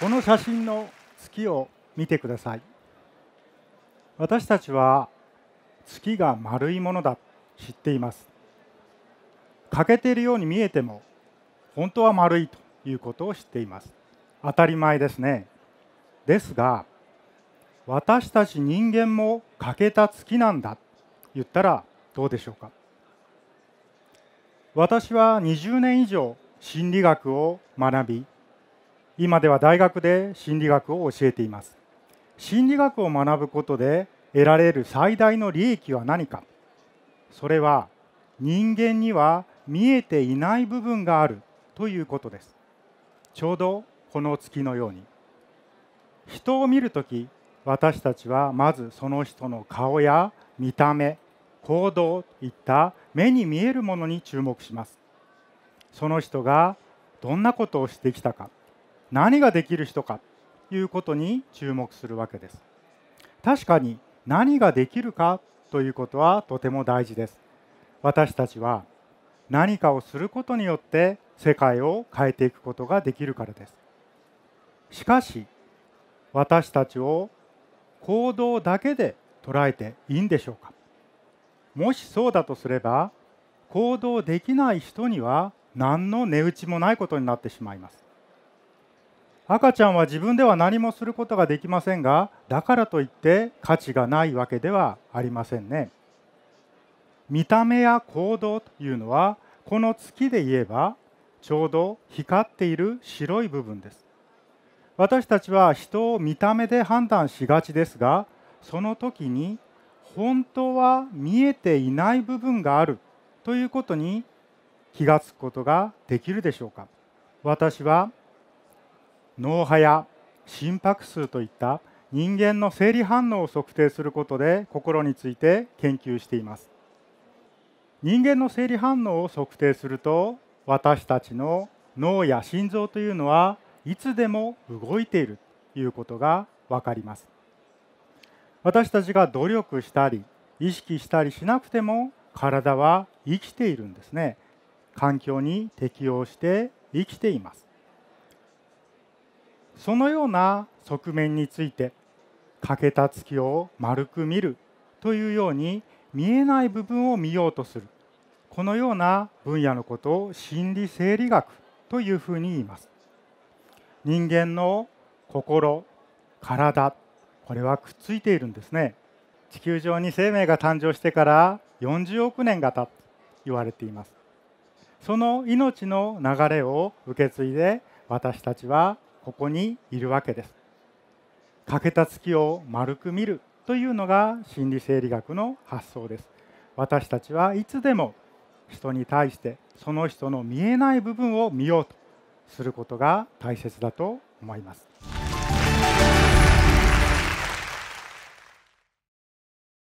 この写真の月を見てください私たちは月が丸いものだ知っています欠けているように見えても本当は丸いということを知っています当たり前ですねですが私たち人間も欠けた月なんだ言ったらどうでしょうか私は20年以上心理学を学び今では大学で心理学を教えています心理学を学ぶことで得られる最大の利益は何かそれは人間には見えていない部分があるということですちょうどこの月のように人を見る時私たちはまずその人の顔や見た目行動といった目に見えるものに注目しますその人がどんなことをしてきたか何ができる人かいうことに注目するわけです。確かに何ができるかということはとても大事です。私たちは何かをすることによって世界を変えていくことができるからです。しかし私たちを行動だけで捉えていいんでしょうかもしそうだとすれば行動できない人には何の値打ちもないことになってしまいます。赤ちゃんは自分では何もすることができませんがだからといって価値がないわけではありませんね。見た目や行動というのはこの月で言えばちょうど光っている白い部分です。私たちは人を見た目で判断しがちですがその時に本当は見えていない部分があるということに気がつくことができるでしょうか私は脳波や心拍数といった人間の生理反応を測定することで心について研究しています人間の生理反応を測定すると私たちの脳や心臓というのはいつでも動いているということがわかります私たちが努力したり意識したりしなくても体は生きているんですね環境に適応して生きていますそのような側面について欠けた月を丸く見るというように見えない部分を見ようとするこのような分野のことを心理生理学というふうに言います人間の心体これはくっついているんですね地球上に生命が誕生してから40億年が経つ言われていますその命の流れを受け継いで私たちはここにいるわけです。欠けた月を丸く見るというのが心理生理学の発想です。私たちはいつでも人に対してその人の見えない部分を見ようとすることが大切だと思います。